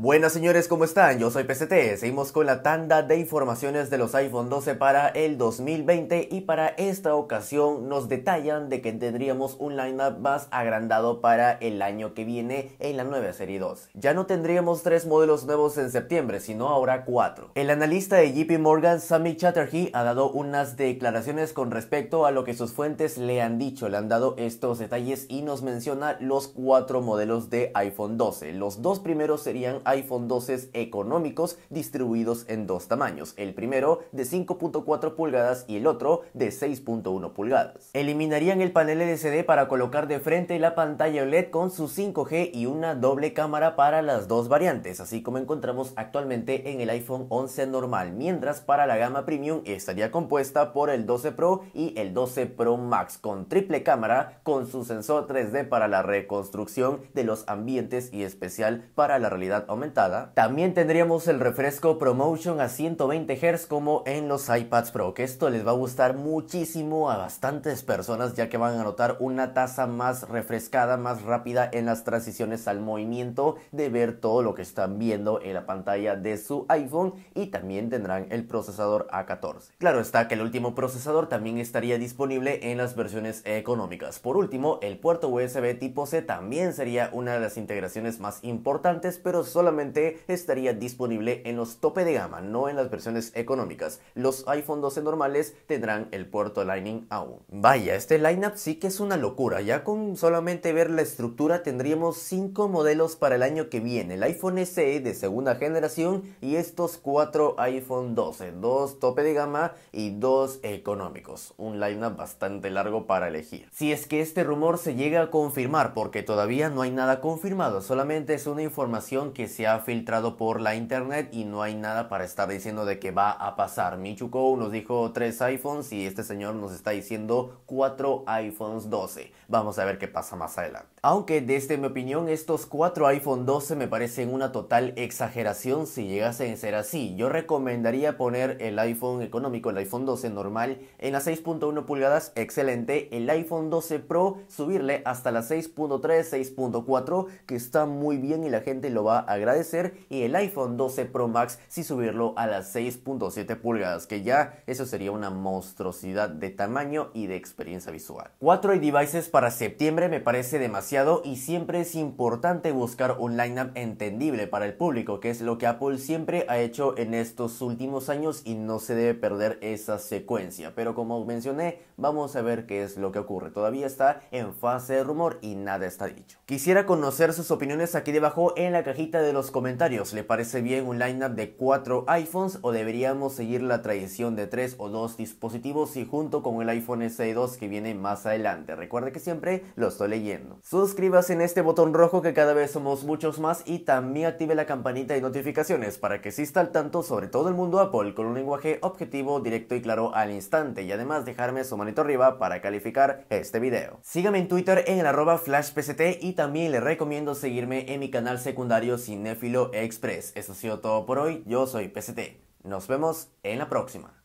Buenas señores, ¿cómo están? Yo soy PCT. Seguimos con la tanda de informaciones de los iPhone 12 para el 2020 y para esta ocasión nos detallan de que tendríamos un lineup más agrandado para el año que viene en la nueva serie 2. Ya no tendríamos tres modelos nuevos en septiembre, sino ahora cuatro. El analista de JP Morgan, Sammy Chatterjee, ha dado unas declaraciones con respecto a lo que sus fuentes le han dicho, le han dado estos detalles y nos menciona los cuatro modelos de iPhone 12. Los dos primeros serían iPhone 12 económicos distribuidos en dos tamaños, el primero de 5.4 pulgadas y el otro de 6.1 pulgadas. Eliminarían el panel LCD para colocar de frente la pantalla OLED con su 5G y una doble cámara para las dos variantes, así como encontramos actualmente en el iPhone 11 normal, mientras para la gama premium estaría compuesta por el 12 Pro y el 12 Pro Max con triple cámara con su sensor 3D para la reconstrucción de los ambientes y especial para la realidad aumentada también tendríamos el refresco Promotion a 120 Hz como en los iPads Pro, que esto les va a gustar muchísimo a bastantes personas ya que van a notar una tasa más refrescada, más rápida en las transiciones al movimiento de ver todo lo que están viendo en la pantalla de su iPhone y también tendrán el procesador A14. Claro está que el último procesador también estaría disponible en las versiones económicas. Por último, el puerto USB tipo C también sería una de las integraciones más importantes, pero solo estaría disponible en los tope de gama, no en las versiones económicas. Los iPhone 12 normales tendrán el puerto Lightning aún. Vaya, este lineup sí que es una locura. Ya con solamente ver la estructura tendríamos 5 modelos para el año que viene. El iPhone SE de segunda generación y estos 4 iPhone 12. Dos tope de gama y dos económicos. Un lineup bastante largo para elegir. Si es que este rumor se llega a confirmar porque todavía no hay nada confirmado, solamente es una información que se ha filtrado por la internet y no hay nada para estar diciendo de que va a pasar. Michuko nos dijo tres iPhones y este señor nos está diciendo cuatro iPhones 12. Vamos a ver qué pasa más adelante. Aunque desde mi opinión estos cuatro iPhone 12 me parecen una total exageración si llegase a ser así. Yo recomendaría poner el iPhone económico, el iPhone 12 normal en las 6.1 pulgadas, excelente. El iPhone 12 Pro subirle hasta las 6.3, 6.4 que está muy bien y la gente lo va a agradecer y el iPhone 12 Pro Max si subirlo a las 6.7 pulgadas, que ya eso sería una monstruosidad de tamaño y de experiencia visual. 4 devices para septiembre me parece demasiado y siempre es importante buscar un lineup entendible para el público, que es lo que Apple siempre ha hecho en estos últimos años y no se debe perder esa secuencia. Pero como mencioné, vamos a ver qué es lo que ocurre. Todavía está en fase de rumor y nada está dicho. Quisiera conocer sus opiniones aquí debajo en la cajita de de los comentarios, ¿le parece bien un lineup de cuatro iPhones o deberíamos seguir la tradición de tres o dos dispositivos y junto con el iPhone SE 2 que viene más adelante? Recuerde que siempre lo estoy leyendo. Suscríbase en este botón rojo que cada vez somos muchos más y también active la campanita de notificaciones para que exista al tanto sobre todo el mundo Apple con un lenguaje objetivo, directo y claro al instante y además dejarme su manito arriba para calificar este video. Sígame en Twitter en el arroba flashpct y también le recomiendo seguirme en mi canal secundario sin Nefilo Express. Eso ha sido todo por hoy. Yo soy PST. Nos vemos en la próxima.